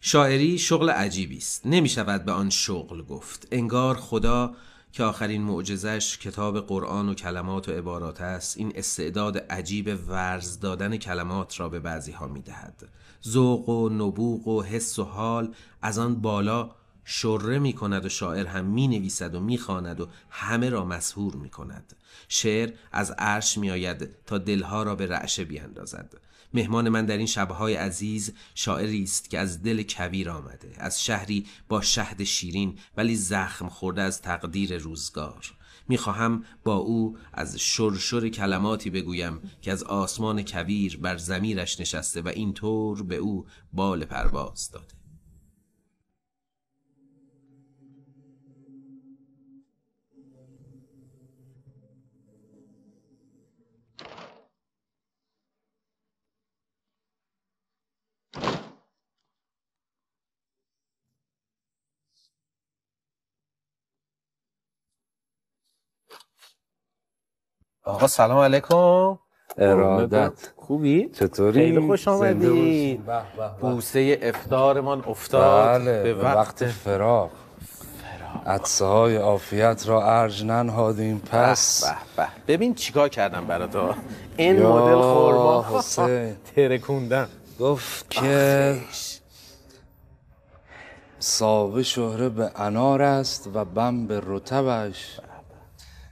شاعری شغل عجیبی است نمی شود به آن شغل گفت انگار خدا که آخرین معجزش کتاب قرآن و کلمات و عبارات است این استعداد عجیب ورز دادن کلمات را به بعضی ها می دهد ذوق و نبوغ و حس و حال از آن بالا شره می کند و شاعر هم می نویسد و می خاند و همه را مسهور می کند شعر از عرش می آید تا دلها را به رعشه بیاندازد مهمان من در این شبهای عزیز شاعری است که از دل کبیر آمده از شهری با شهد شیرین ولی زخم خورده از تقدیر روزگار میخواهم با او از شرشر کلماتی بگویم که از آسمان کبیر بر زمیرش نشسته و اینطور به او بال پرواز داده آقا سلام علیکم ارادت خوبی؟ چطوری؟ خیلی خوش آمدید بله، بله. بوسه من افتاد بله، به وقت, وقت فراغ عدسه های آفیت را ارج ننهادیم پس ببین چیکار کردم برات این مدل خورما حسین ترکوندم گفت که ساوه شهره به انار است و بم به رتبش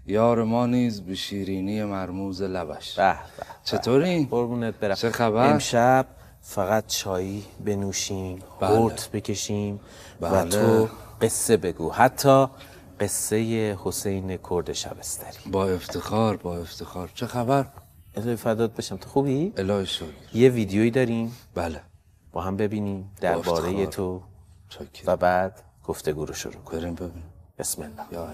یار ما نیز به شیرینی مرموز لبش به چطوری؟ قربونت برم چه خبر؟ امشب فقط چایی بنوشیم بله. هورت بکشیم بله. و تو قصه بگو حتی قصه حسین کرد شبستری با افتخار با افتخار چه خبر؟ الهی فدات بشم تو خوبی؟ الهی شد یه ویدیویی داریم بله با هم ببینیم درباره تو و بعد گفتگو رو شروع کنیم ببینیم بسم الله یا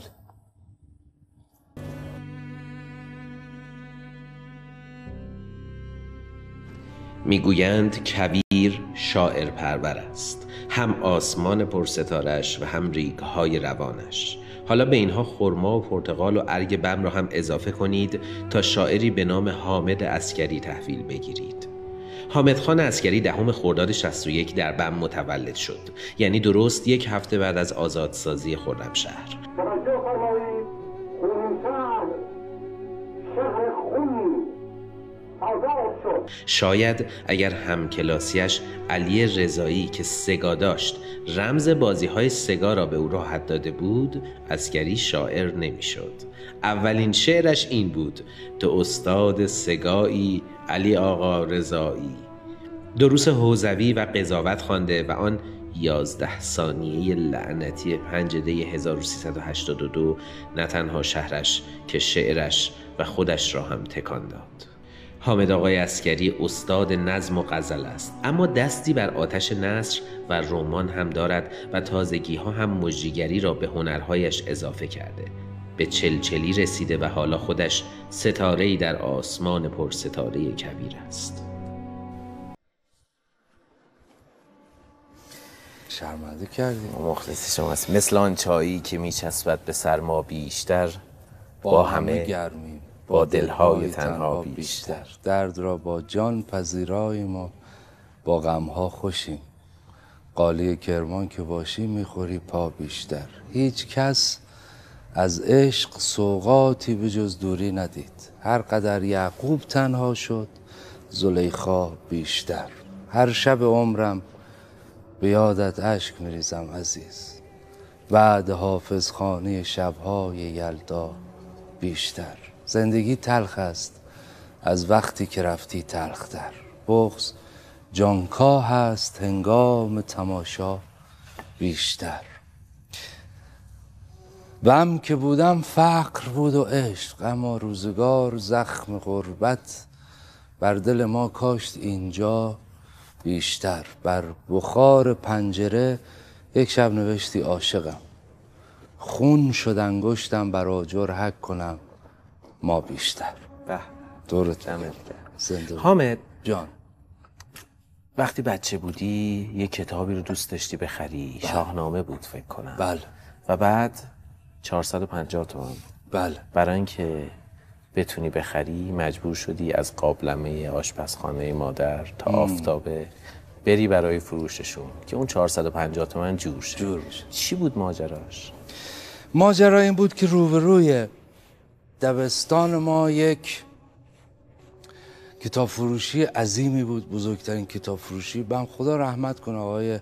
میگویند کویر شاعر پرور است هم آسمان پرستارش و هم ریگهای روانش حالا به اینها خرما و پرتقال و ارگ بم را هم اضافه کنید تا شاعری به نام حامد اسکری تحویل بگیرید حامد خان اسکری دهم خرداد 61 در بم متولد شد یعنی درست یک هفته بعد از آزادسازی خرمشهر شاید اگر همکلاسیش علی رضایی که سگا داشت رمز بازی های سگا را به او راحت داده بود اسکری شاعر نمیشد. اولین شعرش این بود تو استاد سگایی علی آقا رضایی دروس حوزوی و قضاوت خوانده و آن یازده ثانیه لعنتی پنج دی 1382 نه تنها شهرش که شعرش و خودش را هم تکان داد حامد آقای اسکری استاد نظم و غزل است اما دستی بر آتش نصر و رمان هم دارد و تازگی ها هم مجریگری را به هنرهایش اضافه کرده به چلچلی رسیده و حالا خودش ستاره در آسمان پر ستاره کبیر است شرمنده کردیم مخلص شماست مثل آن چایی که میچسبد به سرما بیشتر با, با همه گرمیم با دلهای تنها بیشتر درد را با جان پذیرای ما با غمها خوشیم قالی کرمان که باشی میخوری پا بیشتر هیچ کس از عشق سوقاتی به جز دوری ندید هر قدر یعقوب تنها شد زلیخا بیشتر هر شب عمرم به یادت اشک میریزم عزیز بعد حافظ خانه شبهای یلدا بیشتر زندگی تلخ است از وقتی که رفتی تلختر بغز جانکاه هست هنگام تماشا بیشتر بم که بودم فقر بود و عشق اما روزگار زخم غربت بر دل ما کاشت اینجا بیشتر بر بخار پنجره یک شب نوشتی عاشقم خون شد انگشتم بر آجر حک کنم ما بیشتر به دورت زنده حامد جان وقتی بچه بودی یه کتابی رو دوست داشتی بخری بله. شاهنامه بود فکر کنم بله و بعد 450 تومن بله برای اینکه بتونی بخری مجبور شدی از قابلمه آشپزخانه مادر تا آفتابه بری برای فروششون که اون 450 تومن جور شد جور شد چی بود ماجراش؟ ماجرا این بود که روبروی دبستان ما یک کتاب فروشی عظیمی بود بزرگترین کتاب فروشی بم خدا رحمت کنه آقای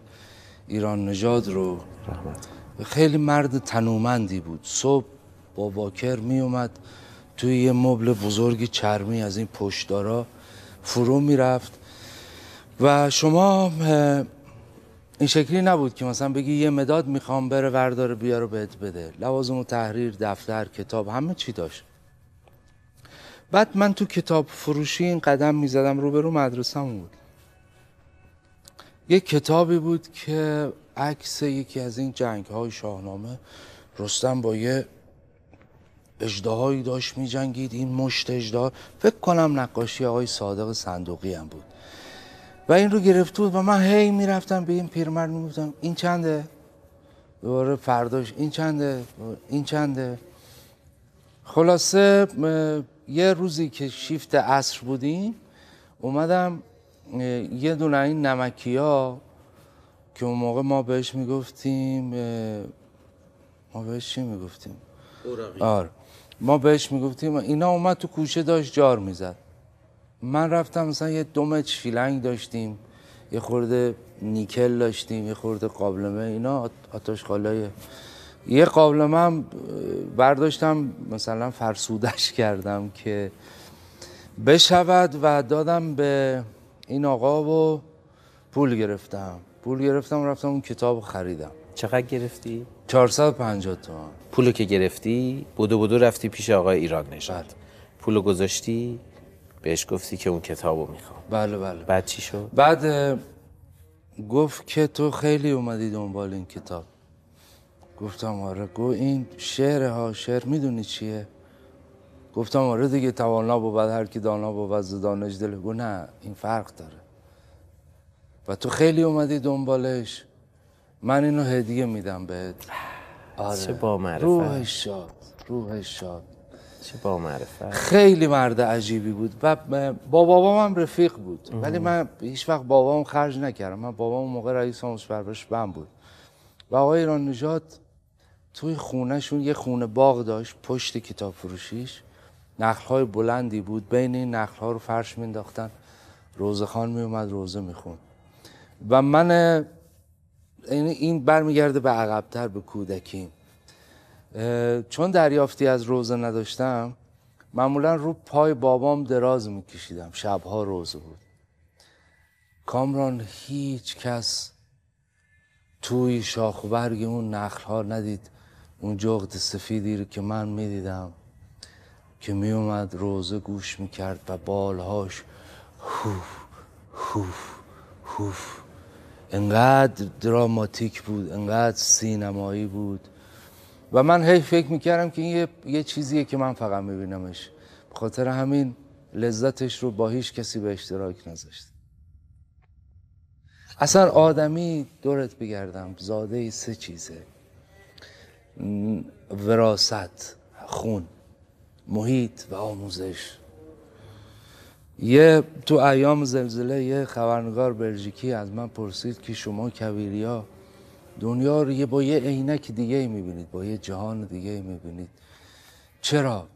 ایران نژاد رو رحمت خیلی مرد تنومندی بود صبح با واکر می اومد توی یه مبل بزرگی چرمی از این پشتارا فرو میرفت و شما این شکلی نبود که مثلا بگی یه مداد میخوام بره ورداره بیاره بهت بده لوازم و تحریر دفتر کتاب همه چی داشت بعد من تو کتاب فروشی این قدم میزدم روبرو مدرسه بود یه کتابی بود که عکس یکی از این جنگ های شاهنامه رستم با یه اجداهایی داشت می جنگید این مشت اجده فکر کنم نقاشی آقای صادق صندوقی هم بود و این رو گرفت بود و من هی میرفتم به این پیرمرد گفتم این چنده دوباره فرداش این چنده این چنده خلاصه یه روزی که شیفت عصر بودیم اومدم یه دونه این نمکی ها که اون موقع ما بهش میگفتیم ما بهش چی میگفتیم؟ آره ما بهش میگفتیم اینا اومد تو کوچه داشت جار میزد من رفتم مثلا یه دومچ شیلنگ داشتیم یه خورده نیکل داشتیم یه خورده قابلمه اینا آتاشخالای یه قابل من برداشتم مثلا فرسودش کردم که بشود و دادم به این آقا و پول گرفتم پول گرفتم رفتم اون کتاب خریدم چقدر گرفتی؟ 450 تومن پولو که گرفتی بودو بودو رفتی پیش آقای ایران نشد بله. پولو گذاشتی بهش گفتی که اون کتابو میخوام بله بله بعد چی شد؟ بعد گفت که تو خیلی اومدی دنبال این کتاب گفتم آره گو این شعر ها شعر میدونی چیه گفتم آره دیگه توانا بود هر کی دانا بود و دانش دل گو نه این فرق داره و تو خیلی اومدی دنبالش من اینو هدیه میدم بهت آره چه با معرفت روح شاد روح شاد چه با معرفت خیلی مرد عجیبی بود و با بابام هم رفیق بود ولی من هیچ وقت بابام خرج نکردم من بابام موقع رئیس آموزش پرورش بم بود و آقای ایران نجات توی خونهشون یه خونه باغ داشت پشت کتاب فروشیش نخلهای بلندی بود بین این نخلها رو فرش مینداختن روزه خان اومد روزه میخوند و من یعنی این برمیگرده به عقبتر به کودکی چون دریافتی از روزه نداشتم معمولا رو پای بابام دراز میکشیدم شبها روزه بود کامران هیچ کس توی شاخ و برگ اون نخل ندید اون جغد سفیدی رو که من میدیدم که میومد روزه گوش میکرد و بالهاش هوف هوف هوف انقدر دراماتیک بود انقدر سینمایی بود و من هی فکر میکردم که این یه،, یه چیزیه که من فقط میبینمش خاطر همین لذتش رو با هیچ کسی به اشتراک نذاشت اصلا آدمی دورت بگردم زاده سه چیزه وراست خون محیط و آموزش یه تو ایام زلزله یه خبرنگار بلژیکی از من پرسید که شما کویریا دنیا رو یه با یه عینک دیگه میبینید با یه جهان دیگه میبینید چرا؟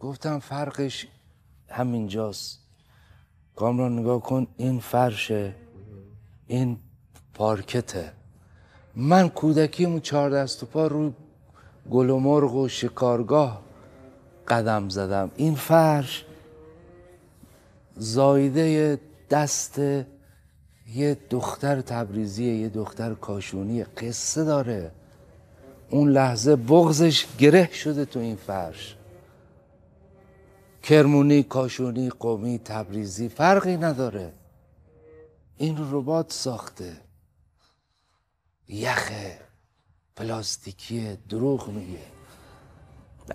گفتم فرقش همینجاست کامران نگاه کن این فرشه این پارکته من کودکیمو چهار دست و پا روی گل و مرغ و شکارگاه قدم زدم این فرش زایده دست یه دختر تبریزی یه دختر کاشونی قصه داره اون لحظه بغزش گره شده تو این فرش کرمونی کاشونی قومی تبریزی فرقی نداره این ربات ساخته یخه پلاستیکیه دروغ میگه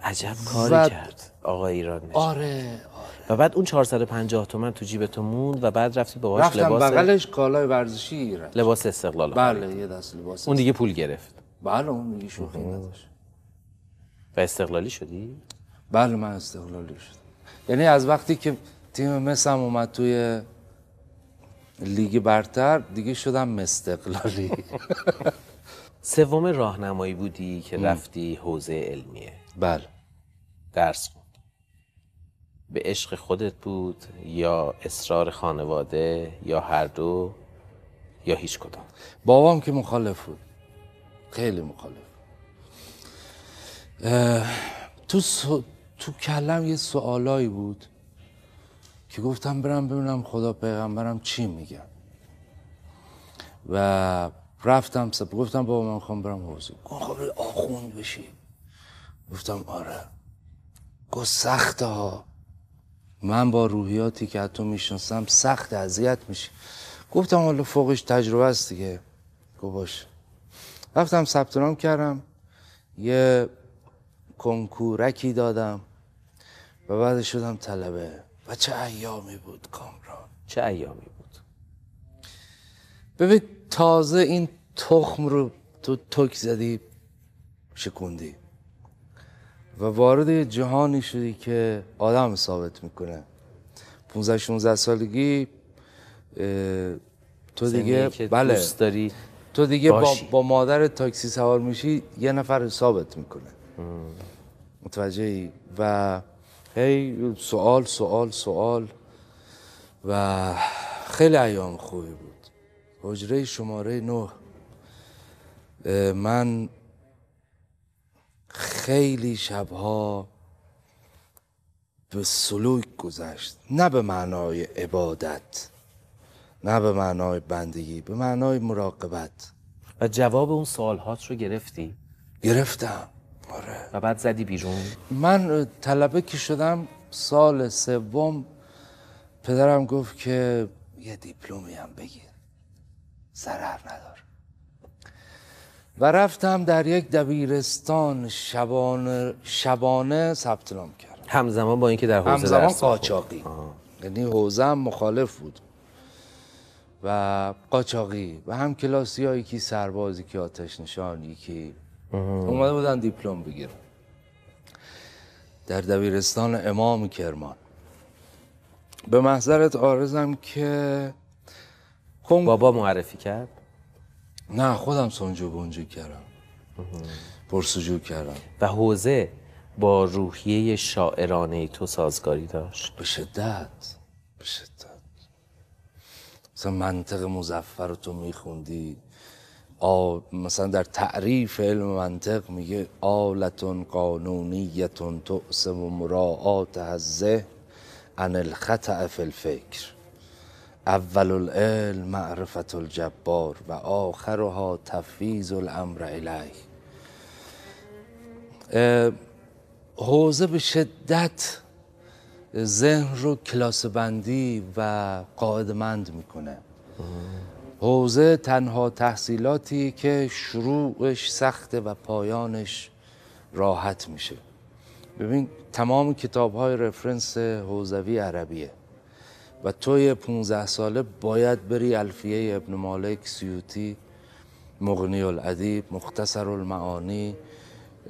عجب کاری کرد آقا ایران نشد. آره آره و بعد اون 450 تومن تو جیبتو تو موند و بعد رفتی لباس رفتم لباس بغلش کالای ورزشی ایران لباس استقلال بله یه دست لباس اون دیگه پول گرفت بله اون دیگه شوخی نداشت و استقلالی شدی بله من استقلالی شدم یعنی از وقتی که تیم مسم اومد توی لیگ برتر دیگه شدم استقلالی سوم راهنمایی بودی که رفتی حوزه علمیه بله درس بود به عشق خودت بود یا اصرار خانواده یا هر دو یا هیچ کدام بابام که مخالف بود خیلی مخالف تو تو کلم یه سوالایی بود که گفتم برم ببینم خدا پیغمبرم چی میگن و رفتم سب گفتم بابا من میخوام برم حوزه خب آخوند بشی گفتم آره گفت سخت ها من با روحیاتی که تو میشناسم سخت اذیت میشه گفتم حالا فوقش تجربه است دیگه گفت باش رفتم ثبت نام کردم یه کنکورکی دادم و بعد شدم طلبه و چه ایامی بود کامران چه ایامی بود ببین تازه این تخم رو تو تک زدی شکوندی و وارد جهانی شدی که آدم ثابت میکنه 15 16 سالگی تو دیگه بله داری تو دیگه با, با مادر تاکسی سوار میشی یه نفر ثابت میکنه متوجه ای و هی سوال سوال سوال و خیلی ایام خوبی بود حجره شماره نه من خیلی شبها به سلوک گذشت نه به معنای عبادت نه به معنای بندگی به معنای مراقبت و جواب اون سوالهات رو گرفتی؟ گرفتم آره و بعد زدی بیرون؟ من طلبه که شدم سال سوم پدرم گفت که یه دیپلومی هم بگیر ضرر ندار و رفتم در یک دبیرستان شبانه شبانه ثبت نام کردم همزمان با اینکه در حوزه همزمان قاچاقی یعنی حوزه مخالف بود و قاچاقی و هم کلاسی هایی که سربازی که آتش نشان یکی اومده بودن دیپلم بگیرن در دبیرستان امام کرمان به محضرت آرزم که خون... بابا معرفی کرد؟ نه خودم سنجو بونجو کردم پرسجو کردم و حوزه با روحیه شاعرانه تو سازگاری داشت؟ به شدت به شدت مثلا منطق مزفر رو تو میخوندی مثلا در تعریف علم منطق میگه آلتون قانونیتون تو و مراعات هزه ان الخطع فی الفکر اول العلم معرفت الجبار و آخرها تفویض الامر الیه حوزه به شدت ذهن رو کلاس بندی و قاعدمند میکنه حوزه تنها تحصیلاتی که شروعش سخته و پایانش راحت میشه ببین تمام کتاب های رفرنس حوزوی عربیه و توی 15 ساله باید بری الفیه ابن مالک سیوتی مغنی العدیب، مختصر المعانی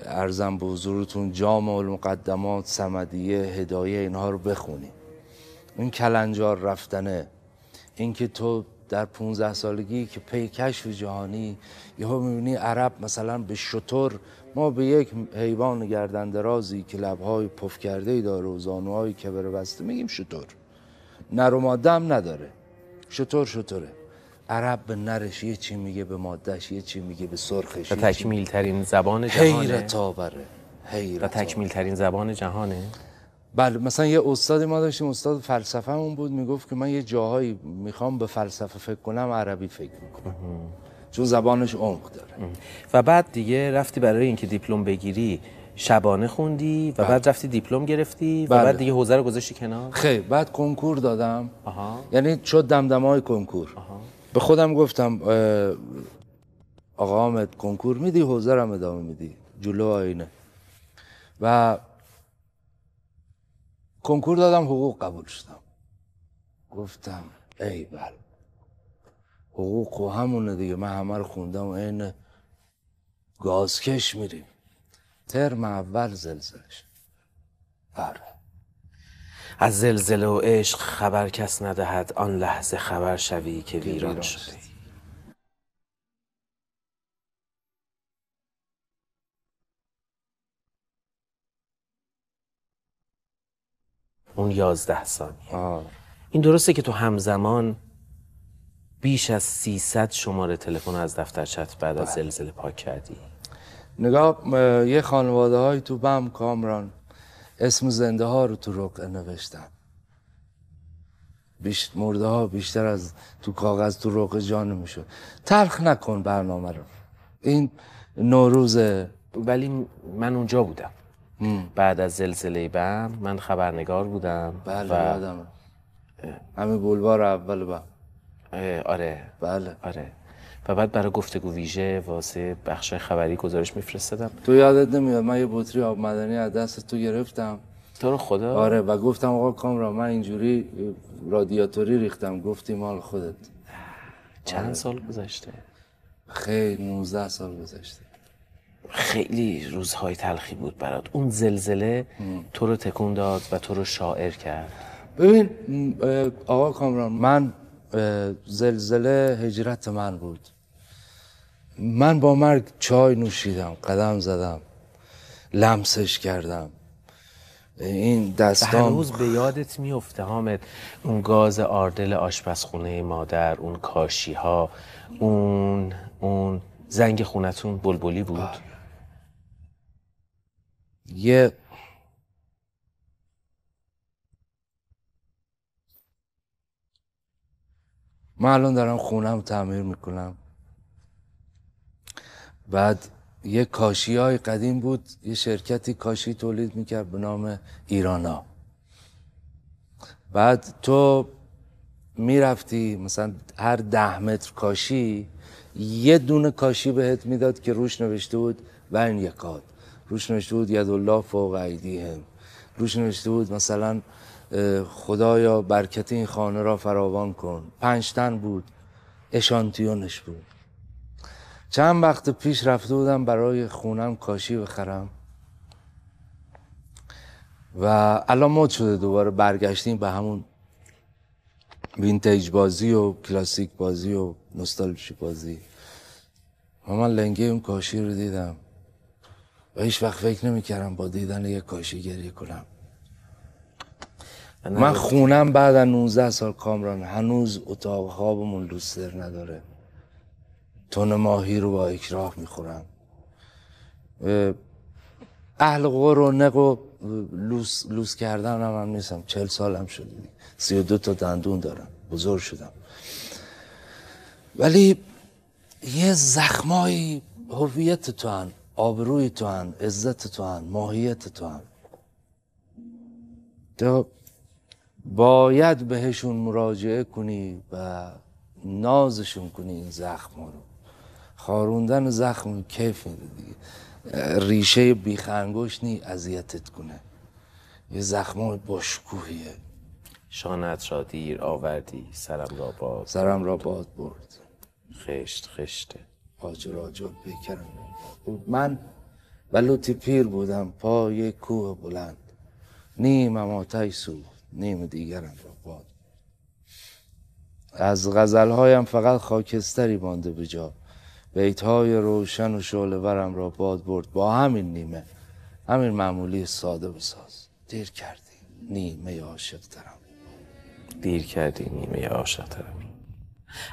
ارزم به حضورتون جامع المقدمات سمدیه هدایه اینها رو بخونی این کلنجار رفتنه اینکه تو در 15 سالگی که پی کشف جهانی یه ها میبینی عرب مثلا به شطور ما به یک حیوان گردندرازی درازی که لبهای پف کرده ای داره و زانوهای که بسته میگیم شطور نر و ماده هم نداره شطور شطوره عرب به یه چی میگه به مادهش یه چی میگه به سرخش و تکمیل ترین زبان جهانه حیرت آوره و تکمیل ترین زبان جهانه بله مثلا یه استاد ما داشتیم استاد فلسفه اون بود میگفت که من یه جاهایی میخوام به فلسفه فکر کنم عربی فکر میکنم چون زبانش عمق داره و بعد دیگه رفتی برای اینکه دیپلم بگیری شبانه خوندی و بله. بعد رفتی دیپلم گرفتی و بله. بعد دیگه حوزه رو گذاشتی کنار خیر بعد کنکور دادم یعنی شد دمدمه های کنکور به خودم گفتم آقا آمد کنکور میدی حوزه رو ادامه میدی جلو آینه و کنکور دادم حقوق قبول شدم گفتم ای بله حقوق و همونه دیگه من همه رو خوندم این گازکش میریم ترم اول زلزله شد آره از زلزله و عشق خبر کس ندهد آن لحظه خبر شوی که ویران شدی اون یازده ثانیه این درسته که تو همزمان بیش از 300 شماره تلفن از دفترچت بعد از بله. زلزله پاک کردی نگاه یه خانواده های تو بم کامران اسم زنده ها رو تو رقعه نوشتن بیشتر مرده ها بیشتر از تو کاغذ تو رقعه جان میشد ترخ نکن برنامه رو این نوروز ولی من اونجا بودم بعد از زلزله بم من خبرنگار بودم بله و... همه بولوار اول بم آره بله آره و بعد برای گفتگو ویژه واسه بخش خبری گزارش میفرستدم تو یادت نمیاد من یه بطری آب مدنی از دست تو گرفتم تو رو خدا آره و گفتم آقا کامران من اینجوری رادیاتوری ریختم گفتی مال خودت چند آره. سال گذشته خیلی 19 سال گذشته خیلی روزهای تلخی بود برات اون زلزله تو رو تکون داد و تو رو شاعر کرد ببین آقا کامران من زلزله هجرت من بود من با مرگ چای نوشیدم قدم زدم لمسش کردم این دستان... هر به یادت میفته حامد اون گاز آردل آشپزخونه مادر اون کاشی ها اون اون زنگ خونتون بلبلی بود یه من الان دارم خونم تعمیر میکنم بعد یه کاشی های قدیم بود یه شرکتی کاشی تولید میکرد به نام ایرانا بعد تو میرفتی مثلا هر ده متر کاشی یه دونه کاشی بهت میداد که روش نوشته بود و این یکاد روش نوشته بود ید الله فوق هم روش نوشته بود مثلا خدایا برکت این خانه را فراوان کن پنجتن تن بود اشانتیونش بود چند وقت پیش رفته بودم برای خونم کاشی بخرم و الان مد شده دوباره برگشتیم به همون وینتیج بازی و کلاسیک بازی و نوستالژی بازی و من لنگه اون کاشی رو دیدم و هیچ وقت فکر نمیکردم با دیدن یک کاشی گریه کنم من خونم بعد از 19 سال کامران هنوز اتاق خوابمون لوستر نداره تن ماهی رو با اکراه میخورن اهل غور و نق و لوس, لوس کردن هم, هم نیستم چل سالم شده سی دو تا دندون دارم بزرگ شدم ولی یه زخمای هویت تو هن آبروی تو هن عزت تو هن ماهیت تو هن تو باید بهشون مراجعه کنی و نازشون کنی این زخم رو خاروندن زخم کیف میده دیگه ریشه بیخنگوش نی اذیتت کنه یه زخم باشکوهیه شانت را دیر آوردی سرم را باد سرم را باد برد خشت خشته آجور را بکرم من بلوتی پیر بودم پای کوه بلند نیم اماتای سو نیم دیگرم را باد از غزلهایم فقط خاکستری مانده به بیت های روشن و شعله ورم را باد برد با همین نیمه همین معمولی ساده بساز دیر کردی نیمه عاشق ترم دیر کردی نیمه عاشق ترم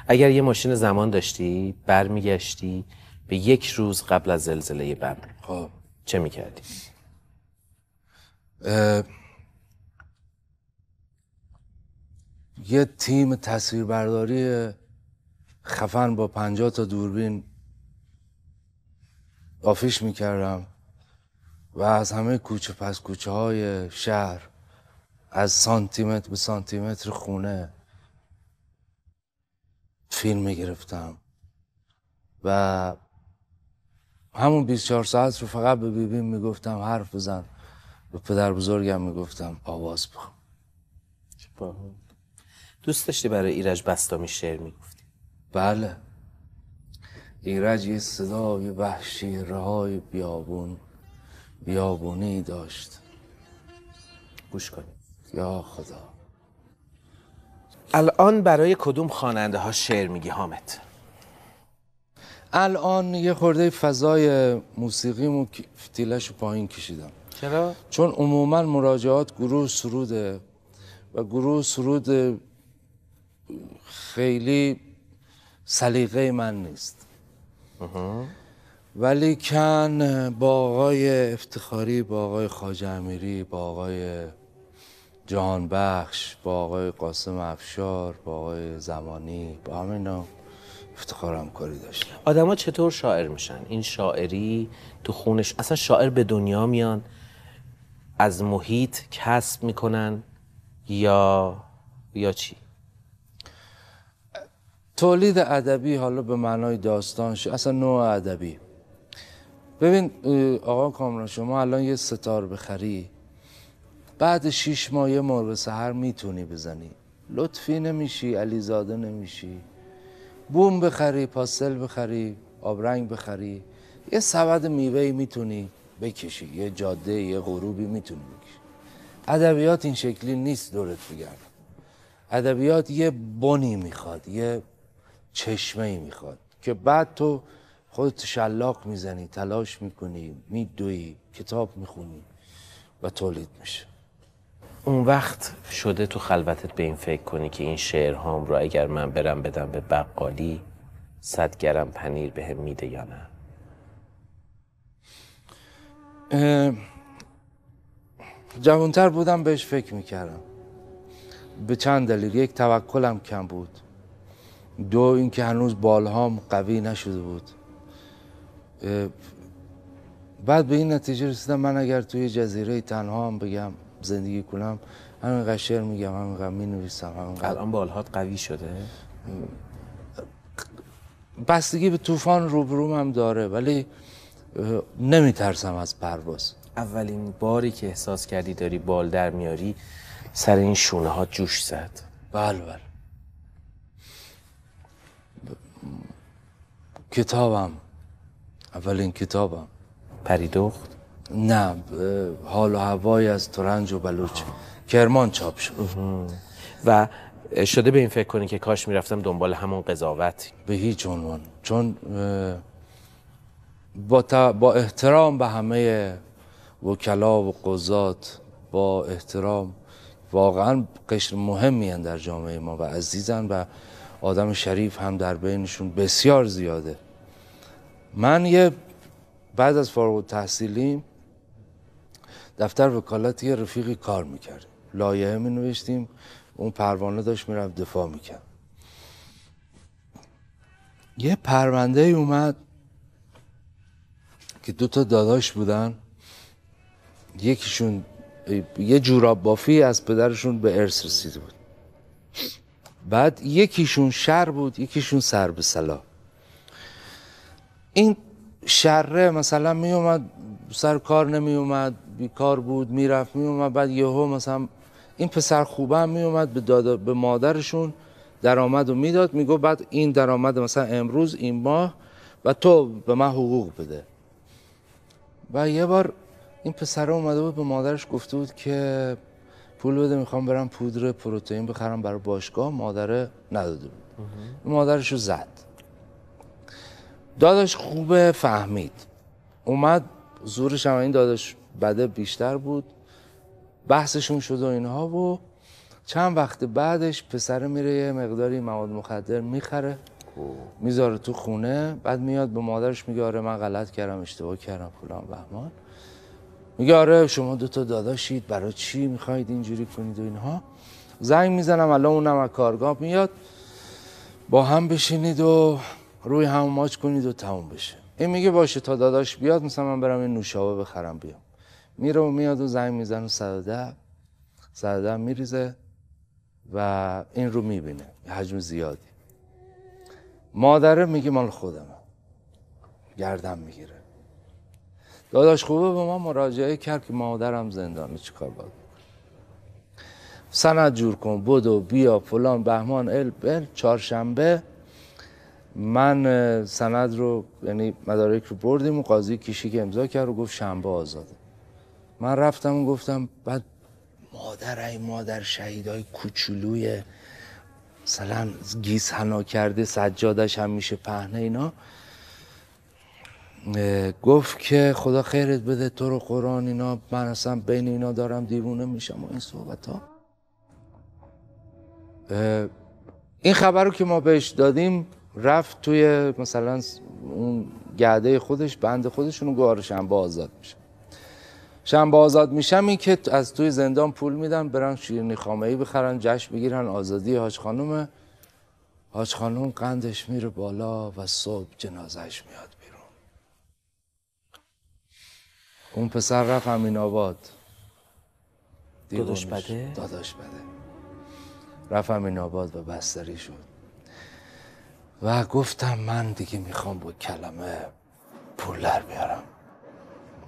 اگر یه ماشین زمان داشتی برمیگشتی به یک روز قبل از زلزله بم خب چه میکردی؟ اه... یه تیم تصویربرداری خفن با پنجاه تا دوربین آفیش میکردم و از همه کوچه پس کوچه های شهر از سانتیمتر به سانتیمتر خونه فیلم میگرفتم و همون 24 ساعت رو فقط به بیبیم میگفتم حرف بزن به پدر بزرگم میگفتم آواز بخون دوست داشتی برای ایرج بستامی شعر میگفتی بله ایرج یه صدای وحشی رهای بیابون بیابونی داشت گوش کنید یا خدا الان برای کدوم خواننده ها شعر میگی حامد الان یه خورده فضای موسیقیمو فتیلشو پایین کشیدم چرا؟ چون عموما مراجعات گروه سروده و گروه سرود خیلی سلیقه من نیست ولی کن با آقای افتخاری با آقای خاج امیری با آقای جهان بخش با آقای قاسم افشار با آقای زمانی با همینا افتخارم کاری داشت آدما چطور شاعر میشن این شاعری تو خونش اصلا شاعر به دنیا میان از محیط کسب میکنن یا یا چی تولید ادبی حالا به معنای شد، اصلا نوع ادبی ببین آقا کامران شما الان یه ستار بخری بعد شیش ماه یه مرغ سهر میتونی بزنی لطفی نمیشی علیزاده نمیشی بوم بخری پاستل بخری آبرنگ بخری یه سبد میوه میتونی بکشی یه جاده یه غروبی میتونی بکشی ادبیات این شکلی نیست دورت بگرد ادبیات یه بنی میخواد یه چشمه ای میخواد که بعد تو خودت شلاق میزنی تلاش میکنی میدوی کتاب میخونی و تولید میشه اون وقت شده تو خلوتت به این فکر کنی که این هام رو اگر من برم بدم به بقالی صد گرم پنیر بهم به میده یا نه جوانتر بودم بهش فکر میکردم به چند دلیل یک توکلم کم بود دو اینکه هنوز بالهام قوی نشده بود بعد به این نتیجه رسیدم من اگر توی جزیره تنها هم بگم زندگی کنم همین قشر میگم همین می نویسم الان بالهات قوی شده بستگی به طوفان روبروم هم داره ولی ترسم از پرواز اولین باری که احساس کردی داری بال در میاری سر این شونه ها جوش زد بله بله کتابم اولین کتابم پریدخت؟ نه حال و هوای از ترنج و بلوچ کرمان چاپ شد و شده به این فکر کنی که کاش میرفتم دنبال همون قضاوت به هیچ عنوان چون با, با احترام به همه وکلا و قضات با احترام واقعا قشر مهمی در جامعه ما و عزیزن و آدم شریف هم در بینشون بسیار زیاده من یه بعد از فارغ تحصیلیم دفتر وکالت یه رفیقی کار میکرد لایه می نوشتیم اون پروانه داشت میرفت دفاع میکرد یه پرونده اومد که دو تا داداش بودن یکیشون یه جوراب بافی از پدرشون به ارث رسیده بود بعد یکیشون شر بود یکیشون سر به سلا این شره مثلا می اومد سر کار نمی اومد بیکار بود میرفت می اومد بعد هم مثلا این پسر خوبه هم می اومد به, دادا به مادرشون درآمد رو میداد میگو بعد این درآمد مثلا امروز این ماه و تو به من حقوق بده و یه بار این پسر اومده بود به مادرش گفته بود که پول بده میخوام برم پودر پروتئین بخرم برای باشگاه مادره نداده بود مادرشو زد داداش خوبه فهمید اومد زورش هم این داداش بده بیشتر بود بحثشون شد و اینها بود چند وقت بعدش پسره میره یه مقداری مواد مخدر میخره میذاره تو خونه بعد میاد به مادرش میگه آره من غلط کردم اشتباه کردم فلان بهمان میگه آره شما دوتا داداشید برای چی میخواید اینجوری کنید و اینها زنگ میزنم الان اونم از کارگاه میاد با هم بشینید و روی هم ماچ کنید و تموم بشه این میگه باشه تا داداش بیاد مثلا من برم این نوشابه بخرم بیام میره و میاد و زنگ میزنه 110 صدده میریزه و این رو میبینه حجم زیادی مادره میگه مال خودمه گردم میگیره داداش خوبه به ما مراجعه کرد که مادرم زندانه چیکار باید سند جور کن بدو بیا فلان بهمان ال بل چهارشنبه من سند رو یعنی مدارک رو بردیم و قاضی کیشی که امضا کرد و گفت شنبه آزاده من رفتم و گفتم بعد مادر ای مادر شهیدای کوچولوی مثلا گیس هنا کرده سجادش هم میشه پهنه اینا گفت که خدا خیرت بده تو رو قرآن اینا من اصلا بین اینا دارم دیوونه میشم و این صحبت ها این خبر رو که ما بهش دادیم رفت توی مثلا اون گرده خودش بند خودشونو رو گوار شنبه آزاد میشه شنبه آزاد میشم این که از توی زندان پول میدن برن شیر خامه ای بخرن جشن بگیرن آزادی حاج خانومه حاج خانوم قندش میره بالا و صبح جنازهش میاد اون پسر رفت همین آباد داداش بده؟ داداش بده رفت همین آباد و بستری شد و گفتم من دیگه میخوام با کلمه پولر بیارم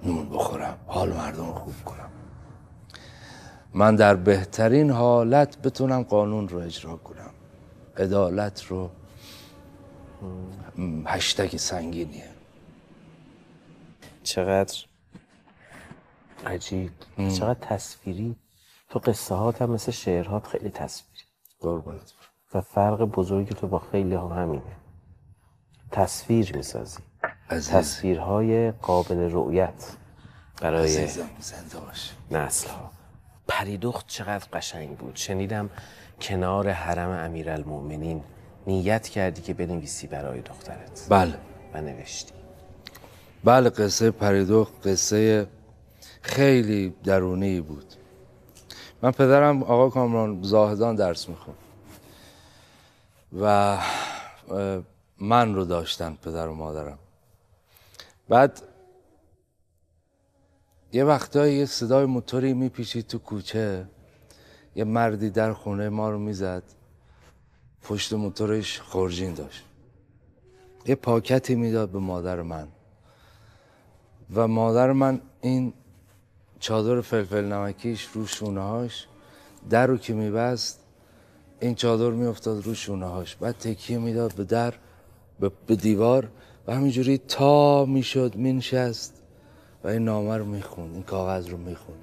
نون بخورم حال مردم خوب کنم من در بهترین حالت بتونم قانون رو اجرا کنم عدالت رو هشتگ سنگینیه چقدر عجیب چقدر تصویری تو قصه هات هم مثل هات خیلی تصویری و فرق بزرگی تو با خیلی ها همینه تصویر میسازی عزیز. تصویرهای قابل رؤیت برای عزیزم زنده نسلها پریدخت چقدر قشنگ بود شنیدم کنار حرم المومنین نیت کردی که بنویسی برای دخترت بله و نوشتی بله قصه پریدخت قصه خیلی درونی بود من پدرم آقا کامران زاهدان درس میخوند و من رو داشتن پدر و مادرم بعد یه وقتایی یه صدای موتوری میپیچید تو کوچه یه مردی در خونه ما رو میزد پشت موتورش خورجین داشت یه پاکتی میداد به مادر من و مادر من این چادر فلفل نمکیش رو هاش در رو که میبست این چادر میافتاد رو هاش بعد تکیه میداد به در به دیوار و همینجوری تا میشد مینشست و این نامه رو میخوند این کاغذ رو میخوند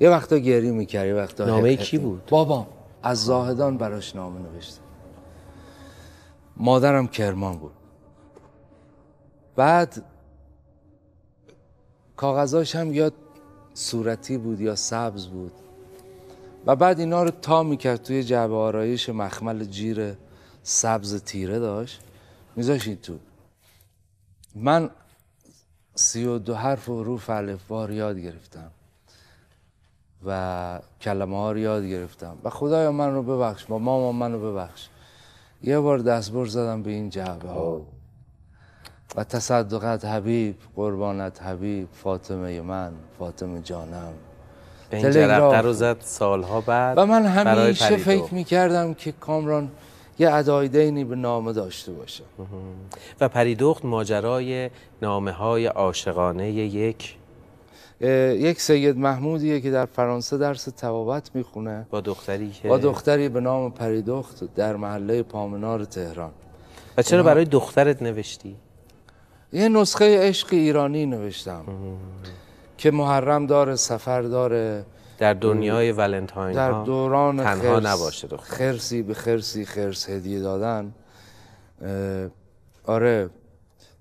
یه وقتا گری میکرد یه وقتا نامه کی بود؟ بابا از زاهدان براش نامه نوشته مادرم کرمان بود بعد کاغذاش هم یا صورتی بود یا سبز بود و بعد اینا رو تا میکرد توی جعبه آرایش مخمل جیر سبز تیره داشت این تو من سی و دو حرف و حروف بار یاد گرفتم و کلمه ها رو یاد گرفتم و خدایا من رو ببخش با ماما من رو ببخش یه بار دستبر زدم به این جعبه ها و تصدقت حبیب قربانت حبیب فاطمه من فاطمه جانم اینجا جرقه رو زد سالها بعد و من همیشه فکر میکردم که کامران یه ادای دینی به نامه داشته باشه و پریدخت ماجرای نامه های عاشقانه یک یک سید محمودیه که در فرانسه درس توابت میخونه با دختری که با دختری به نام پریدخت در محله پامنار تهران و چرا برای دخترت نوشتی؟ یه نسخه عشق ایرانی نوشتم که محرم داره سفر داره در دنیای ولنتاین در دوران تنها نباشه دختر خرسی به خرسی خرس هدیه دادن آره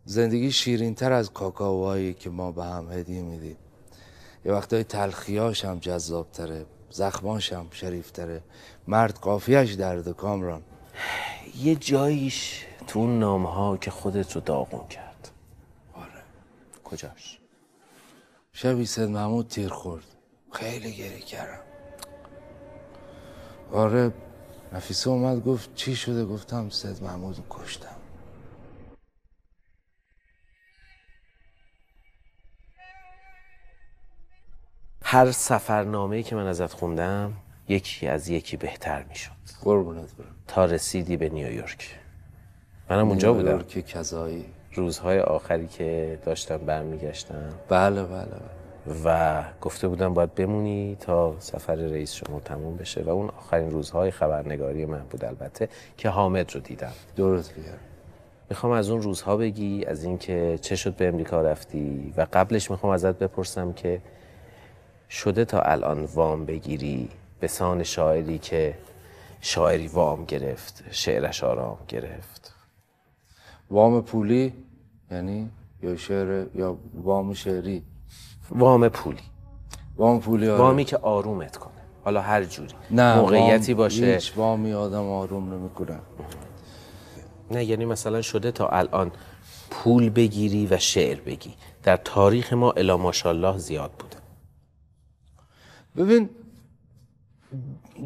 زندگی شیرین تر از کاکاوایی که ما به هم هدیه میدیم یه وقتای تلخیاش هم جذاب تره زخماش هم شریف تره مرد قافیش درد کامران یه جاییش تو اون نامها که خودت رو داغون کرد کجاش شبی سید محمود تیر خورد خیلی گری کردم آره نفیسه اومد گفت چی شده گفتم سید محمود کشتم هر سفرنامه که من ازت خوندم یکی از یکی بهتر میشد قربونت برم تا رسیدی به نیویورک منم اونجا بودم نیویورک کذایی روزهای آخری که داشتم برمیگشتم بله،, بله بله و گفته بودم باید بمونی تا سفر رئیس شما تموم بشه و اون آخرین روزهای خبرنگاری من بود البته که حامد رو دیدم درست بیا میخوام از اون روزها بگی از اینکه چه شد به امریکا رفتی و قبلش میخوام ازت بپرسم که شده تا الان وام بگیری به سان شاعری که شاعری وام گرفت شعرش آرام گرفت وام پولی یعنی یا شعر یا وام شعری وام پولی وام پولی آره. وامی که آرومت کنه حالا هر جوری نه موقعیتی باشه هیچ وامی آدم آروم نمیکنه نه یعنی مثلا شده تا الان پول بگیری و شعر بگی در تاریخ ما الا ماشاءالله زیاد بوده ببین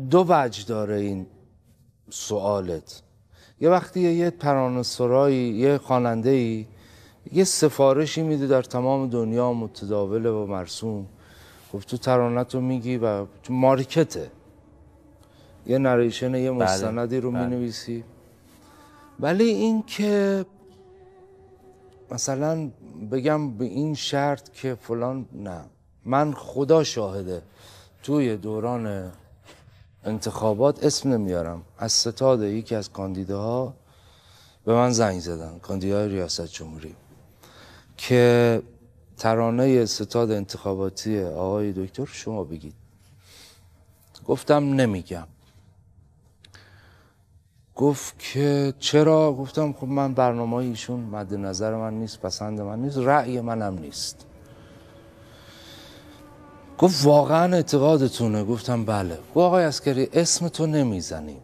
دو وجه داره این سوالت یه وقتی یه پرانسورایی یه ای یه سفارشی میده در تمام دنیا متداوله و مرسوم خب تو ترانت رو میگی و تو مارکته یه نریشن یه بله، مستندی رو می‌نویسی بله. مینویسی ولی این که مثلا بگم به این شرط که فلان نه من خدا شاهده توی دوران انتخابات اسم نمیارم از ستاد یکی از کاندیداها به من زنگ زدن کاندیدای ریاست جمهوری که ترانه ستاد انتخاباتی آقای دکتر شما بگید گفتم نمیگم گفت که چرا گفتم خب من برنامه ایشون مد نظر من نیست پسند من نیست رأی منم نیست گفت واقعا اعتقادتونه گفتم بله گفت آقای اسکری اسم تو نمیزنیم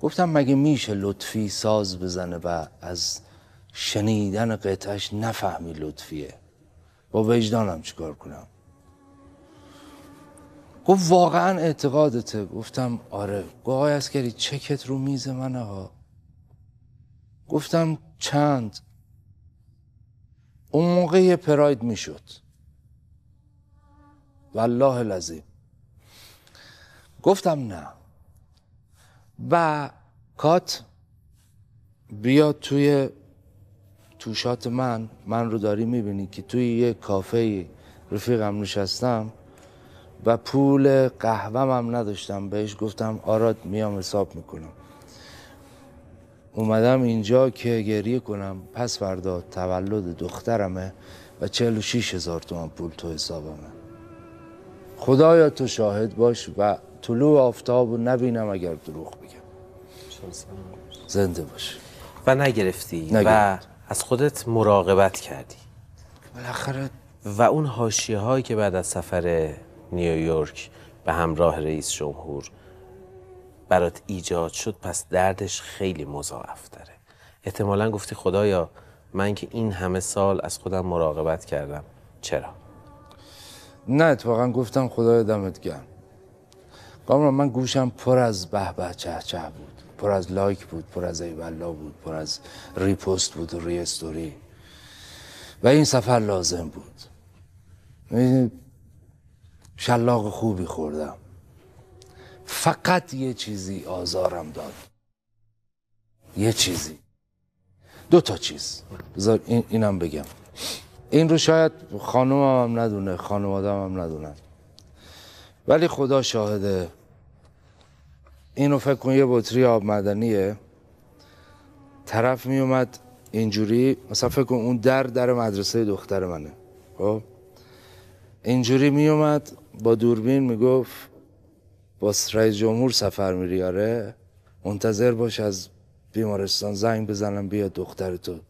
گفتم مگه میشه لطفی ساز بزنه و از شنیدن قطعش نفهمی لطفیه با وجدانم چیکار کنم گفت واقعا اعتقادته گفتم آره گفت آقای اسکری چکت رو میز من ها گفتم چند اون موقع یه پراید میشد والله لازم گفتم نه و کات بیا توی توشات من من رو داری میبینی که توی یه کافه رفیقم نشستم و پول قهوهم هم نداشتم بهش گفتم آراد میام حساب میکنم اومدم اینجا که گریه کنم پس فردا تولد دخترمه و شیش هزار تومن پول تو حسابمه خدایا تو شاهد باش و طلوع آفتاب رو نبینم اگر دروغ بگم زنده باش و نگرفتی و از خودت مراقبت کردی بالاخره و اون هاشیه هایی که بعد از سفر نیویورک به همراه رئیس جمهور برات ایجاد شد پس دردش خیلی مضاعف داره احتمالا گفتی خدایا من که این همه سال از خودم مراقبت کردم چرا؟ نه اتفاقا گفتم خدای دمت گرم کامران من گوشم پر از به به چه چه بود پر از لایک بود پر از ایوالا بود پر از ریپوست بود و ری استوری و این سفر لازم بود شلاق خوبی خوردم فقط یه چیزی آزارم داد یه چیزی دو تا چیز بذار این اینم بگم این رو شاید خانمم هم ندونه آدم هم ندونن ولی خدا شاهده اینو فکر کن یه بطری آب مدنیه طرف می اومد اینجوری مثلا فکر کن اون در در مدرسه دختر منه خب اینجوری می اومد با دوربین گفت با رئیس جمهور سفر میری آره؟ منتظر باش از بیمارستان زنگ بزنم بیا دخترتو. تو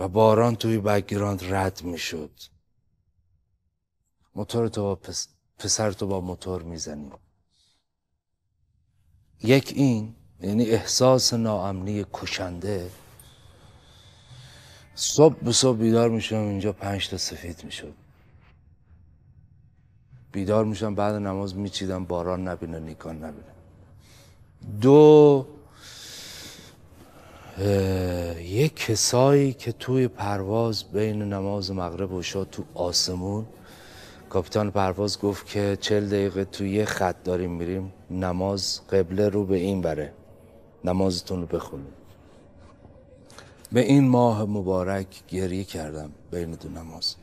و باران توی بگیراند رد میشد موتور تو با پس... پسر تو با موتور میزنی یک این یعنی احساس ناامنی کشنده صبح به صبح بیدار میشم اینجا پنج تا سفید میشد بیدار میشم بعد نماز میچیدم باران نبینه نیکان نبینه دو یه کسایی که توی پرواز بین نماز مغرب و شاد تو آسمون کاپیتان پرواز گفت که چل دقیقه توی یه خط داریم میریم نماز قبله رو به این بره نمازتون رو بخونیم به این ماه مبارک گریه کردم بین دو نماز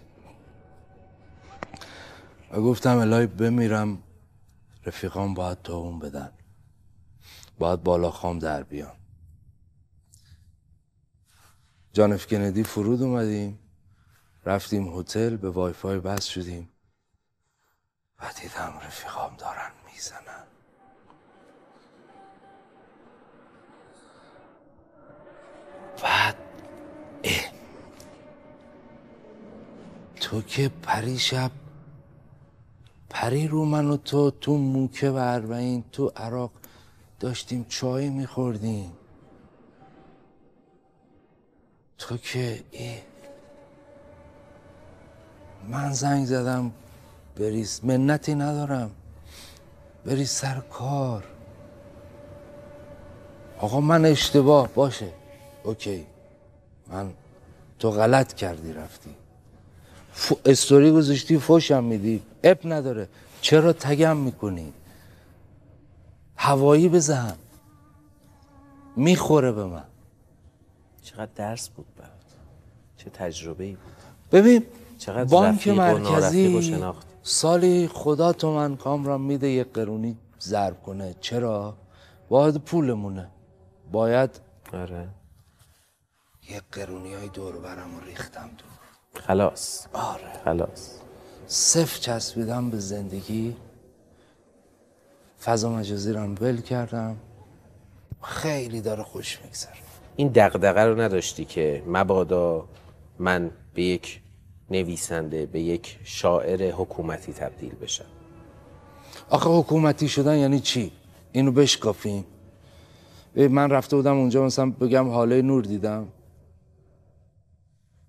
و گفتم الهی بمیرم رفیقام باید تو اون بدن باید بالا خام در بیان جانف کندی فرود اومدیم رفتیم هتل به وای فای شدیم و دیدم رفیقام دارن میزنن بعد اه. تو که پری شب پری رو من و تو تو موکه و این تو عراق داشتیم چای میخوردیم تو که من زنگ زدم بریز منتی ندارم بری سر کار آقا من اشتباه باشه اوکی من تو غلط کردی رفتی استوری گذاشتی فوشم میدی اپ نداره چرا تگم میکنی هوایی بزن میخوره به من چقدر درس بود برات چه تجربه ای بود ببین چقدر بانک مرکزی سالی خدا تو من کامران میده یه قرونی ضرب کنه چرا باید پولمونه باید آره یه قرونی های دور برم و ریختم دور خلاص آره خلاص صف چسبیدم به زندگی فضا مجازی رو بل کردم خیلی داره خوش میگذره این دغدغه رو نداشتی که مبادا من به یک نویسنده به یک شاعر حکومتی تبدیل بشم آخه حکومتی شدن یعنی چی؟ اینو بشکافیم من رفته بودم اونجا مثلا بگم حاله نور دیدم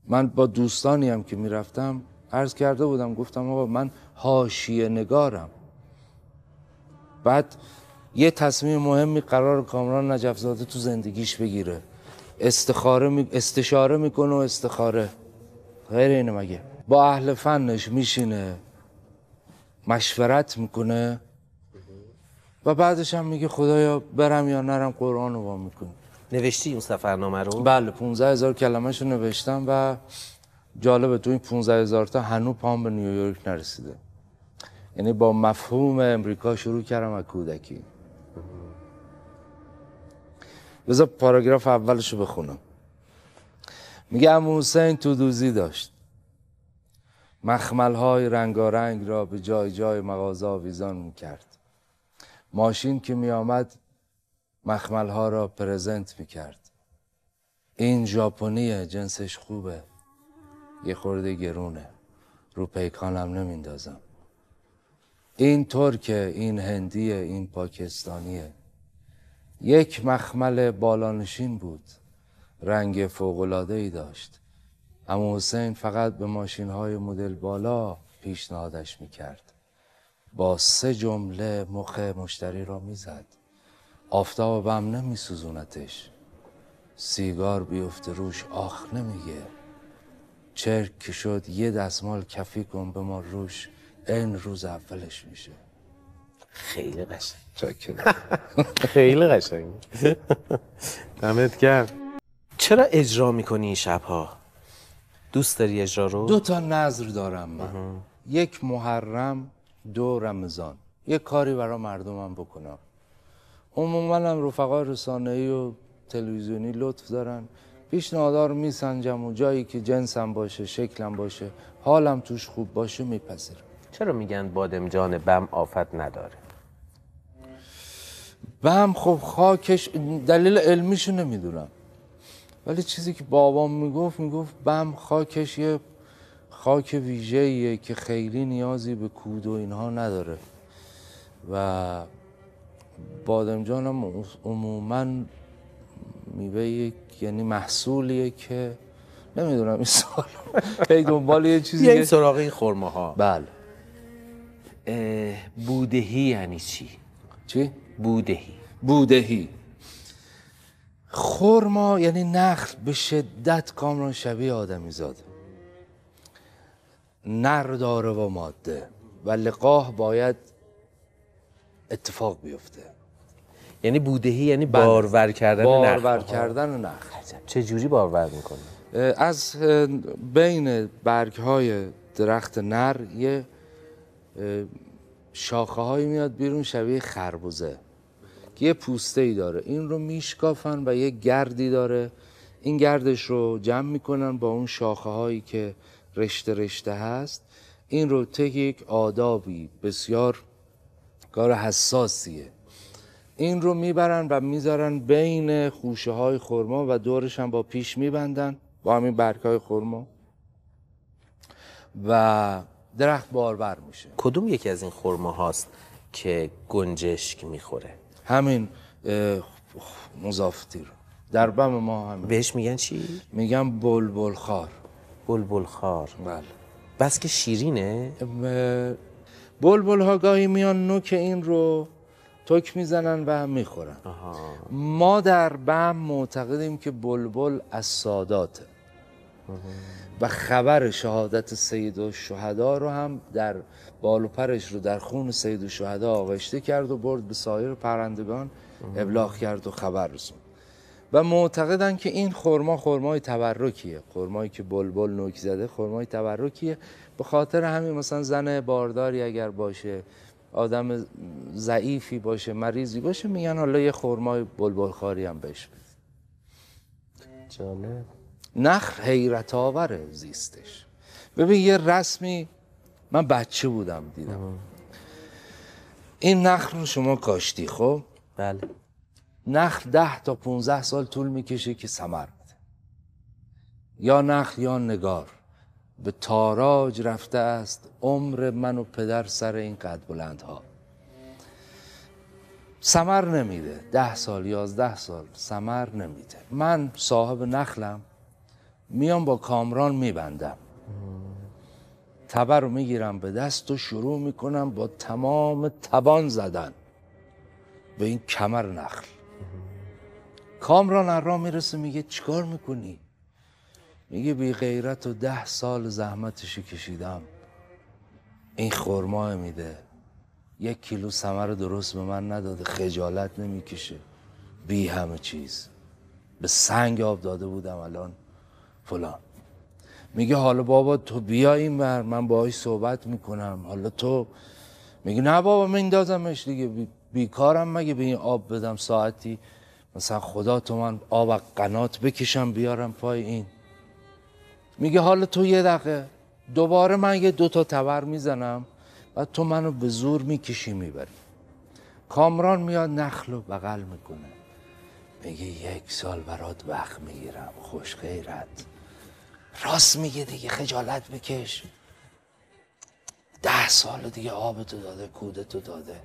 من با دوستانی هم که میرفتم عرض کرده بودم گفتم آقا من هاشیه نگارم بعد یه تصمیم مهمی قرار کامران نجفزاده تو زندگیش بگیره استخاره می... استشاره میکنه و استخاره غیر اینه مگه با اهل فنش میشینه مشورت میکنه و بعدش هم میگه خدایا برم یا نرم قرآن رو وا میکنه نوشتی اون سفرنامه رو؟ بله پونزه هزار کلمه نوشتم و جالبه تو این پونزه هزار تا هنو پام به نیویورک نرسیده یعنی با مفهوم امریکا شروع کردم از کودکی بذار پاراگراف اولشو بخونم میگه امو حسین تو داشت مخمل های رنگارنگ را به جای جای مغازه آویزان میکرد ماشین که میآمد مخمل ها را پرزنت میکرد این ژاپنیه جنسش خوبه یه خورده گرونه رو پیکانم نمیندازم این ترکه این هندیه این پاکستانیه یک مخمل بالانشین بود رنگ فوقلاده ای داشت اما حسین فقط به ماشین های مدل بالا پیشنهادش میکرد با سه جمله مخ مشتری را میزد آفتابم نمیسوزونتش سیگار بیفته روش آخ نمیگه چرک که شد یه دستمال کفی کن به ما روش این روز اولش میشه خیلی قشنگ خیلی قشنگ دمت گرم چرا اجرا میکنی این شبها؟ دوست داری اجرا رو؟ دو تا نظر دارم من یک محرم دو رمضان یه کاری برای مردمم بکنم عموما هم رفقا رسانه‌ای و تلویزیونی لطف دارن پیش نادار میسنجم و جایی که جنسم باشه شکلم باشه حالم توش خوب باشه میپذیرم چرا میگن بادمجان بم آفت نداره و هم خب خاکش دلیل علمیشو نمیدونم ولی چیزی که بابام میگفت میگفت بم خاکش یه خاک ویژه‌ایه که خیلی نیازی به کود و اینها نداره و بادمجانم هم عموما میوه یعنی محصولیه که نمیدونم این سال پی دنبال یه چیزی یه سراغ این خورمه ها بله بودهی یعنی چی؟ چی؟ بودهی بودهی خورما یعنی نخل به شدت کامران شبیه آدمی زاده نر داره و ماده و لقاه باید اتفاق بیفته یعنی بودهی یعنی بارور کردن بارور نخل بارور کردن نخل چه جوری بارور میکنه از بین برگ های درخت نر یه شاخه هایی میاد بیرون شبیه خربوزه یه پوسته ای داره این رو میشکافن و یه گردی داره این گردش رو جمع میکنن با اون شاخه هایی که رشته رشته هست این رو ته یک آدابی بسیار کار حساسیه این رو میبرن و میذارن بین خوشه های خورما و دورش هم با پیش میبندن با همین برک های خورما و درخت بارور میشه کدوم یکی از این خورما هاست که گنجشک میخوره همین رو در بم ما هم. بهش میگن چی؟ میگن بلبل خار بلبل خار بله بس که شیرینه بلبل ها گاهی میان نوک این رو تک میزنن و میخورن ما در بم معتقدیم که بلبل از ساداته و خبر شهادت سید و شهدا رو هم در بال و پرش رو در خون سید و شهدا آغشته کرد و برد به سایر پرندگان ابلاغ کرد و خبر رسوند و معتقدن که این خرما خرمای تبرکیه خرمایی که بلبل نوک زده خرمای تبرکیه به خاطر همین مثلا زن بارداری اگر باشه آدم ضعیفی باشه مریضی باشه میگن حالا یه خرمای بلبلخاری هم بهش جالب نخ حیرت آوره زیستش ببین یه رسمی من بچه بودم دیدم این نخل رو شما کاشتی خب بله نخل ده تا 15 سال طول میکشه که سمر یا نخل یا نگار به تاراج رفته است عمر من و پدر سر این قد ها سمر نمیده ده سال یازده سال سمر نمیده من صاحب نخلم میام با کامران میبندم تبر رو میگیرم به دست و شروع میکنم با تمام توان زدن به این کمر نخل کامران را میرسه میگه چیکار میکنی؟ میگه بی غیرت و ده سال زحمتشی کشیدم این خورماه میده یک کیلو سمر درست به من نداده خجالت نمیکشه بی همه چیز به سنگ آب داده بودم الان فلان میگه حالا بابا تو بیا این بر من باهاش صحبت میکنم حالا تو میگه نه بابا من دازمش دیگه بیکارم مگه به این آب بدم ساعتی مثلا خدا تو من آب قنات بکشم بیارم پای این میگه حالا تو یه دقیقه دوباره من یه دوتا تبر میزنم و تو منو به زور میکشی میبری کامران میاد نخلو و بغل میکنه میگه یک سال برات وقت میگیرم خوش غیرت راست میگه دیگه خجالت بکش ده سال دیگه آب تو داده کوده تو داده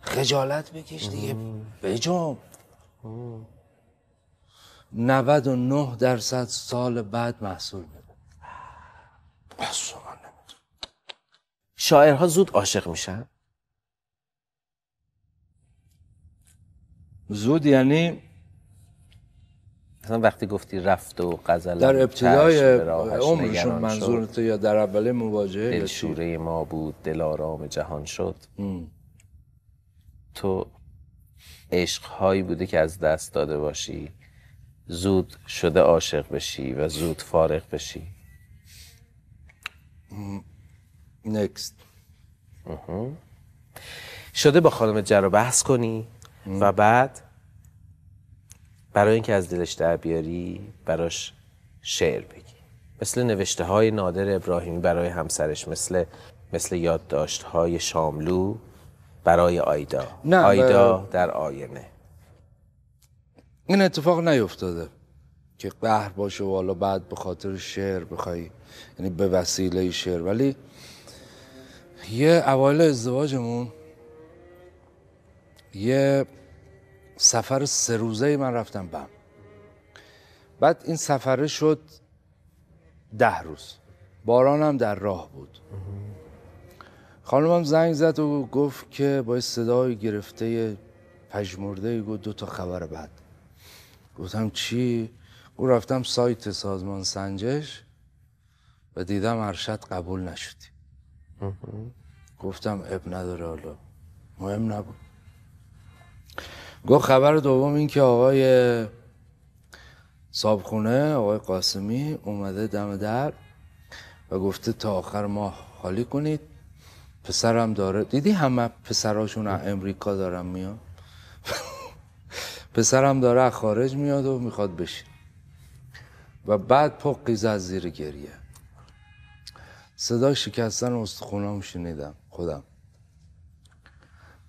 خجالت بکش دیگه بجم نه درصد سال بعد محصول میده شاعرها زود عاشق میشن زود یعنی اصلا وقتی گفتی رفت و غزل در ابتدای عمرشون تو یا در اول مواجهه دلشوره ما بود دل آرام جهان شد ام. تو عشقهایی بوده که از دست داده باشی زود شده عاشق بشی و زود فارغ بشی نکست شده با خانم جرا بحث کنی و بعد برای اینکه از دلش در بیاری براش شعر بگی مثل نوشته های نادر ابراهیمی برای همسرش مثل مثل یادداشت های شاملو برای آیدا آیدا در آینه این اتفاق نیفتاده که قهر باشه و حالا بعد به خاطر شعر بخوای یعنی به وسیله شعر ولی یه اوایل ازدواجمون یه سفر سه روزه من رفتم بم بعد این سفره شد ده روز بارانم در راه بود خانمم زنگ زد و گفت که با صدای گرفته پژمرده گفت دو تا خبر بعد گفتم چی او رفتم سایت سازمان سنجش و دیدم ارشد قبول نشدی گفتم اب نداره حالا مهم نبود گفت خبر دوم این که آقای صابخونه آقای قاسمی اومده دم در و گفته تا آخر ماه خالی کنید پسرم داره دیدی همه پسراشون از امریکا دارم میان پسرم داره از خارج میاد و میخواد بشین و بعد پقی از زیر گریه صدا شکستن استخونام شنیدم خودم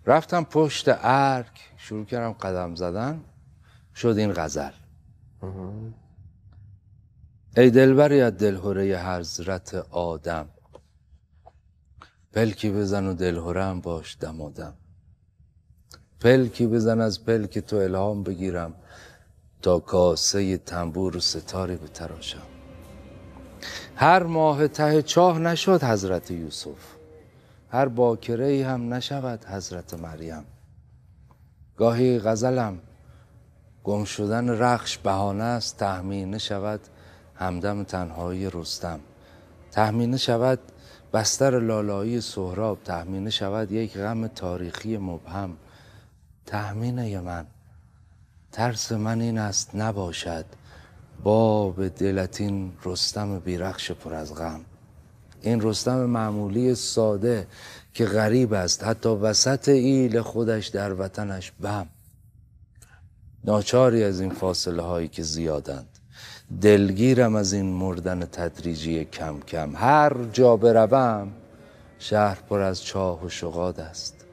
رفتم پشت ارک شروع کردم قدم زدن شد این غزل ای دلبر از دلهوره حضرت آدم پلکی بزن و دلهوره باش دم آدم پلکی بزن از پلک تو الهام بگیرم تا کاسه تنبور و به تراشم هر ماه ته چاه نشد حضرت یوسف هر باکره ای هم نشود حضرت مریم گاهی غزلم گم شدن رخش بهانه است تهمینه شود همدم تنهایی رستم تهمینه شود بستر لالایی سهراب تهمینه شود یک غم تاریخی مبهم تهمینه من ترس من این است نباشد باب دلتین رستم بیرخش پر از غم این رستم معمولی ساده که غریب است حتی وسط ایل خودش در وطنش بم ناچاری از این فاصله هایی که زیادند دلگیرم از این مردن تدریجی کم کم هر جا بروم شهر پر از چاه و شغاد است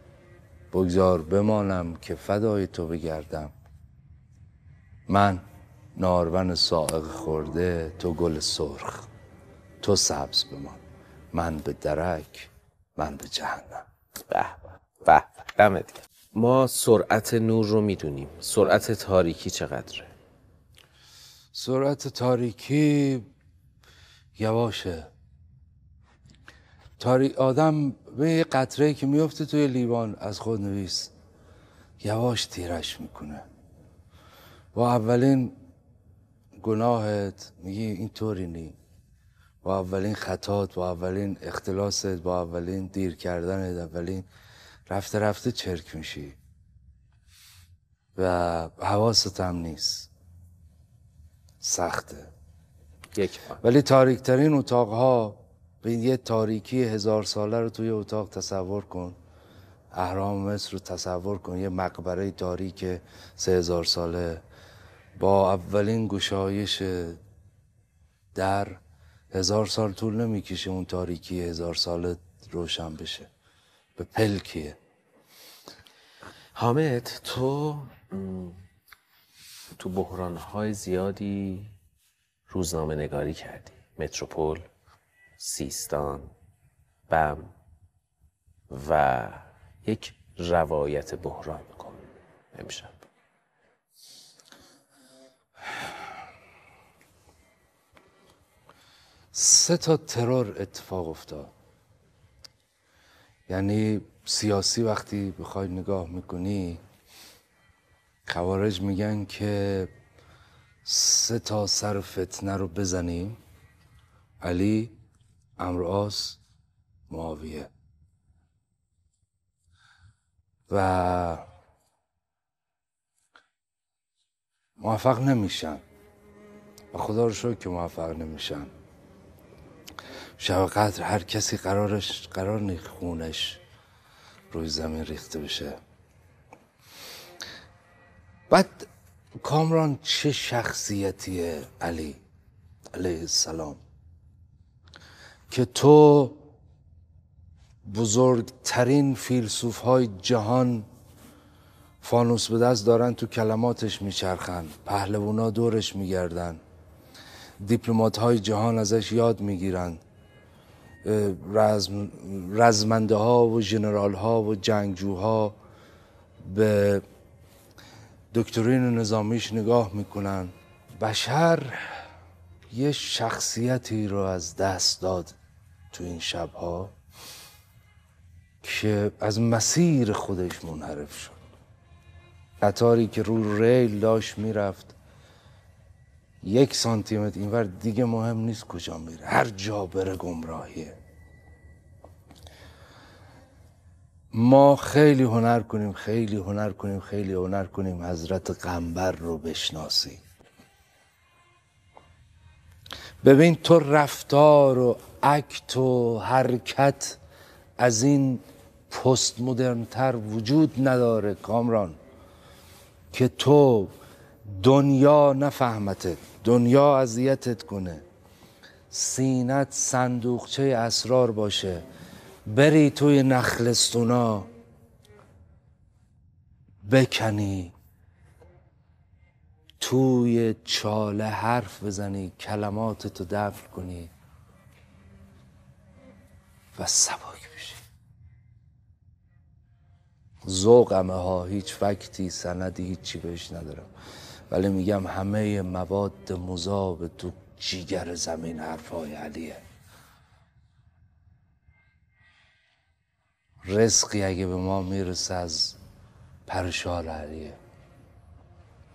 بگذار بمانم که فدای تو بگردم من نارون سائق خورده تو گل سرخ تو سبز بمان من به درک من به جهنم به به دم ما سرعت نور رو میدونیم سرعت تاریکی چقدره سرعت تاریکی یواشه تاری... آدم به یه قطره که میفته توی لیوان از خود نویس یواش تیرش میکنه با اولین گناهت میگی اینطوری نیست با اولین خطات با اولین اختلاست با اولین دیر کردن اولین رفته رفته چرک میشی و حواست هم نیست سخته یک ولی تاریکترین اتاقها این یه تاریکی هزار ساله رو توی اتاق تصور کن اهرام مصر رو تصور کن یه مقبره تاریک سه هزار ساله با اولین گشایش در هزار سال طول نمیکشه اون تاریکی هزار سال روشن بشه به پلکیه حامد تو تو های زیادی روزنامه نگاری کردی متروپول سیستان بم و یک روایت بحران کن امشب سه تا ترور اتفاق افتاد یعنی سیاسی وقتی بخوای نگاه میکنی خوارج میگن که سه تا سر فتنه رو بزنیم علی امرآس معاویه و موفق نمیشن و خدا رو شد که موفق نمیشن شب قدر هر کسی قرارش قرار نی خونش روی زمین ریخته بشه بعد کامران چه شخصیتیه علی علیه السلام که تو بزرگترین فیلسوف های جهان فانوس به دست دارن تو کلماتش میچرخن پهلوونا دورش میگردن دیپلمات های جهان ازش یاد میگیرن رزم، رزمنده ها و جنرال ها و جنگجوها به دکترین نظامیش نگاه میکنن بشر یه شخصیتی رو از دست داد تو این شبها که از مسیر خودش منحرف شد قطاری که رو ریل داشت میرفت یک سانتیمتر متر اینور دیگه مهم نیست کجا میره هر جا بره گمراهیه ما خیلی هنر کنیم خیلی هنر کنیم خیلی هنر کنیم حضرت قنبر رو بشناسی ببین تو رفتار و عکت و حرکت از این پست تر وجود نداره کامران که تو دنیا نفهمتت دنیا اذیتت کنه سینت صندوقچه اسرار باشه بری توی نخلستونا بکنی توی چاله حرف بزنی کلماتتو دفن کنی و سبک بشی ذوقمه ها هیچ وقتی سندی هیچی بهش ندارم ولی میگم همه مواد مذاب تو جیگر زمین حرفای علیه رزقی اگه به ما میرسه از پرشال علیه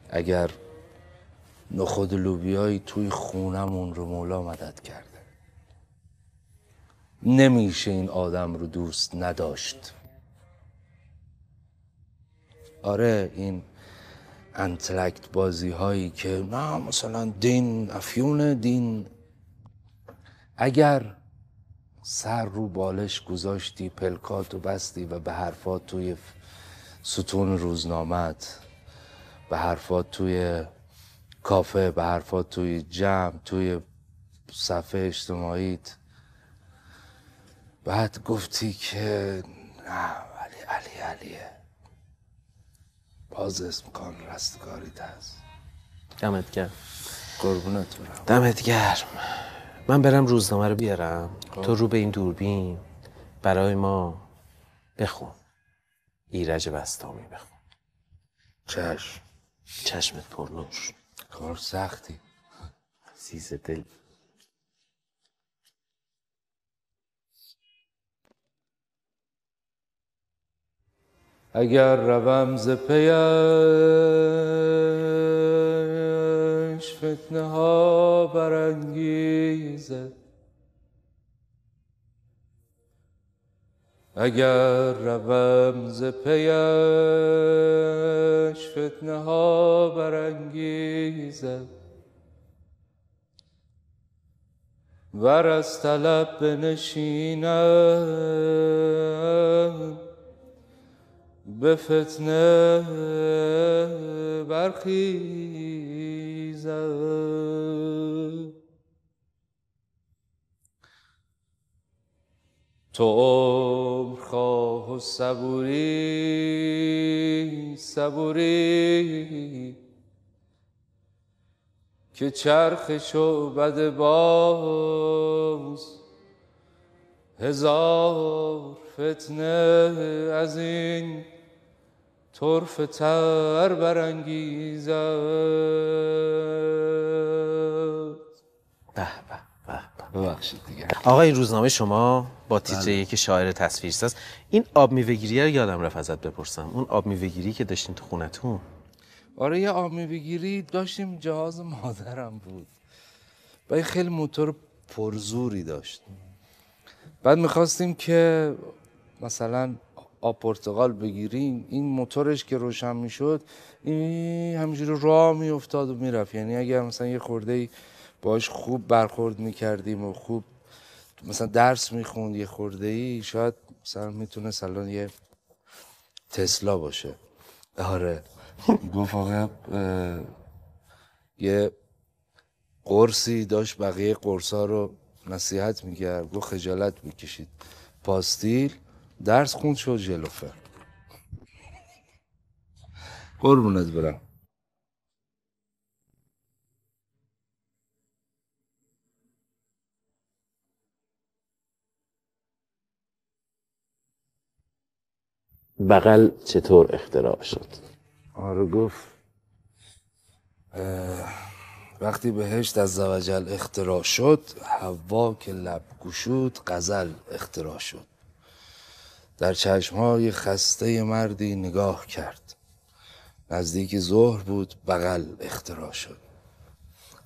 اگر نخود لوبیایی توی خونمون رو مولا مدد کرده نمیشه این آدم رو دوست نداشت آره این انتلکت بازی هایی که نه مثلا دین افیون دین اگر سر رو بالش گذاشتی پلکاتو و بستی و به حرفات توی ستون روزنامت به حرفات توی کافه به حرفات توی جمع توی صفحه اجتماعیت بعد گفتی که نه ولی علی علیه از اسمکان رستگاریت هست دمت گرم قربونت برم دمت گرم من برم روزنامه رو بیارم خب. تو رو به این دوربین برای ما بخون ایرج بستامی بخون چشم چشمت پر نور کار خب، سختی عزیز دل اگر روم ز پیش فتنه ها برانگیزد اگر روم ز پیش فتنه ها برانگیزد ور از طلب بنشینم به فتنه برخیزد تو عمر خواه و صبوری صبوری که چرخ شعبد باز هزار فتنه از این طرف تر برانگیزد به به ببخشید دیگه آقا این روزنامه شما با بله. تیتر یک شاعر تصویرساز این آب میوه‌گیری رو یادم رفت ازت بپرسم اون آب میوه‌گیری که داشتین تو خونتون آره یه آب میوه‌گیری داشتیم جهاز مادرم بود و خیلی موتور پرزوری داشت بعد میخواستیم که مثلا آب پرتغال بگیریم این موتورش که روشن میشد این همینجوری راه میافتاد و میرفت یعنی اگر مثلا یه خورده باش خوب برخورد میکردیم و خوب مثلا درس میخوند یه خورده ای شاید مثلا میتونه الان یه تسلا باشه آره گفت آقا یه قرصی داشت بقیه قرصا رو نصیحت میکرد گفت خجالت میکشید پاستیل درس خوند شد جلوفه قربونت برم بغل چطور اختراع شد آره گفت وقتی بهشت از زوجل اختراع شد حوا که لب گشود غزل اختراع شد در چشمهای خسته مردی نگاه کرد نزدیک ظهر بود بغل اختراع شد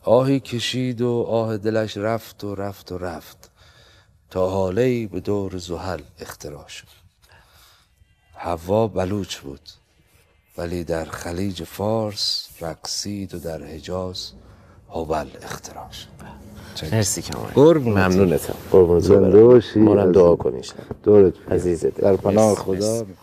آهی کشید و آه دلش رفت و رفت و رفت تا حاله به دور زحل اختراع شد هوا بلوچ بود ولی در خلیج فارس رقصید و در حجاز هوبل اختراع مرسی کمال قربون ممنونتم قربون زنده باشی منم دعا کنیش دورت عزیزت در پناه خدا